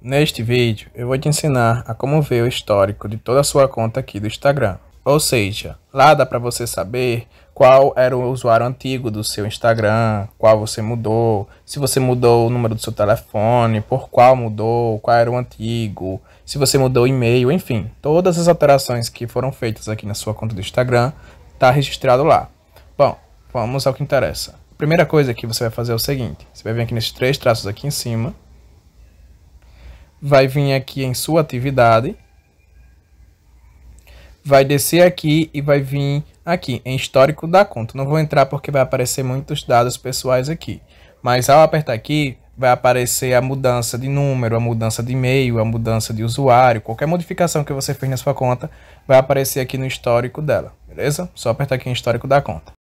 Neste vídeo eu vou te ensinar a como ver o histórico de toda a sua conta aqui do Instagram. Ou seja, lá dá para você saber qual era o usuário antigo do seu Instagram, qual você mudou, se você mudou o número do seu telefone, por qual mudou, qual era o antigo, se você mudou o e-mail, enfim, todas as alterações que foram feitas aqui na sua conta do Instagram está registrado lá. Bom, vamos ao que interessa. A primeira coisa que você vai fazer é o seguinte, você vai vir aqui nesses três traços aqui em cima, vai vir aqui em sua atividade, vai descer aqui e vai vir aqui em histórico da conta. Não vou entrar porque vai aparecer muitos dados pessoais aqui, mas ao apertar aqui vai aparecer a mudança de número, a mudança de e-mail, a mudança de usuário, qualquer modificação que você fez na sua conta vai aparecer aqui no histórico dela, beleza? Só apertar aqui em histórico da conta.